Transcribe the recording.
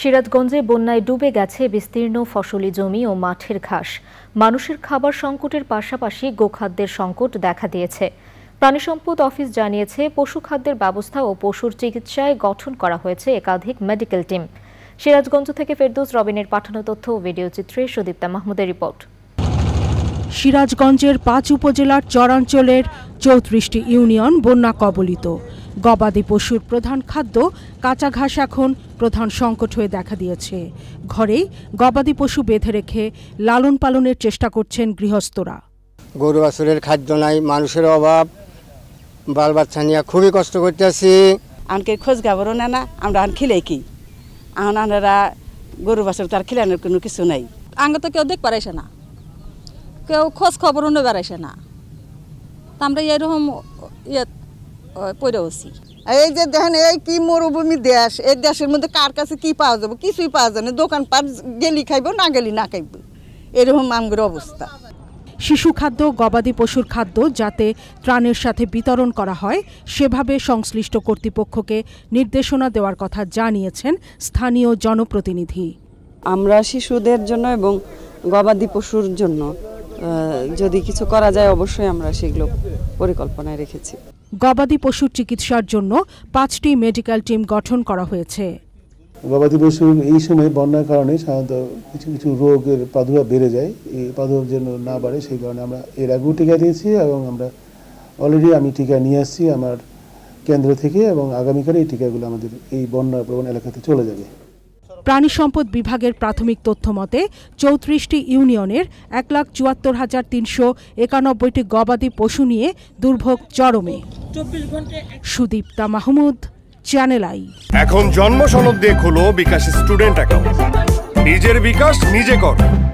সিরাজগঞ্জে বন্যায় ডুবে গেছে বিস্তীর্ণ ফসলি জমি ও মাঠের ঘাস মানুষের খাবার সংকটের পাশাপাশি গোখাদ্যের সংকট দেখা দিয়েছে প্রাণিসম্পদ অফিস জানিয়েছে পশু খাদ্যের ব্যবস্থা ও পশুর চিকিৎসায় গঠন করা হয়েছে একাধিক মেডিকেল টিম সিরাজগঞ্জ থেকে ফেরদৌস রবিনের পাঠানো তথ্য ও ভিডিও চিত্রে সুদীপ্তা মাহমুদের রিপোর্ট সিরাজগঞ্জের পাঁচ উপজেলার চরাঞ্চলের চৌত্রিশটি ইউনিয়ন বন্যা কবলিত গবাদি পশুর প্রধান খাদ্য কাঁচা ঘাস এখন প্রধান সংকট হয়ে দেখা দিয়েছে ঘরেই গবাদি পশু বেঁধে রেখে লালন পালনের চেষ্টা করছেন গৃহস্থরা গরু বাছুরের খাদ্য নাই মানুষের অভাব বাল বাচ্চা নিয়ে খুবই কষ্ট করতেছি আনকে খোঁজ খবরও না না আমরা আন খিলাই কি আন আনারা গরু বাছুর তার খিলানোর কোনো কিছু নাই আঙ্গে তো কেউ দেখ পারাইছে না কেউ খোঁজ খবরও নেবার আসে না তা আমরা এরকম ইয়ে পড়েওছি এই যে দেখেন এই কি মরুভূমি দেশ এই দেশের মধ্যে কার কাছে কি পাওয়া যাবে কিছুই পাওয়া যাবে না দোকানপাট গেলি খাইব না গেলি না খাইব এরকম আমগের অবস্থা শিশু খাদ্য গবাদি পশুর খাদ্য যাতে ত্রাণের সাথে বিতরণ করা হয় সেভাবে সংশ্লিষ্ট কর্তৃপক্ষকে নির্দেশনা দেওয়ার কথা জানিয়েছেন স্থানীয় জনপ্রতিনিধি আমরা শিশুদের জন্য এবং গবাদি পশুর জন্য যদি কিছু করা যায় অবশ্যই আমরা সেগুলো পরিকল্পনায় রেখেছি গবাদি পশুর চিকিৎসার জন্য পাঁচটি মেডিকেল টিম গঠন করা হয়েছে গবাদি পশু এই সময় বন্যার কারণে সাধারণত কিছু কিছু রোগের প্রাদুর্ভাব বেড়ে যায় এই প্রাদুর্ভাব যেন না বাড়ে সেই কারণে আমরা এর আগেও টিকা দিয়েছি এবং আমরা অলরেডি আমি টিকা নিয়ে আসছি আমার কেন্দ্র থেকে এবং আগামীকালে এই টিকাগুলো আমাদের এই বন্যা প্রবণ এলাকাতে চলে যাবে প্রাণী সম্পদ বিভাগের প্রাথমিক তথ্য মতে চৌত্রিশটি ইউনিয়নের এক লাখ চুয়াত্তর হাজার তিনশো একানব্বইটি গবাদি পশু নিয়ে দুর্ভোগ চরমে সুদীপ্তা মাহমুদ চ্যানেল আই এখন জন্ম সনদ দিয়ে খুলো বিকাশ স্টুডেন্ট অ্যাকাউন্ট নিজের বিকাশ নিজে কর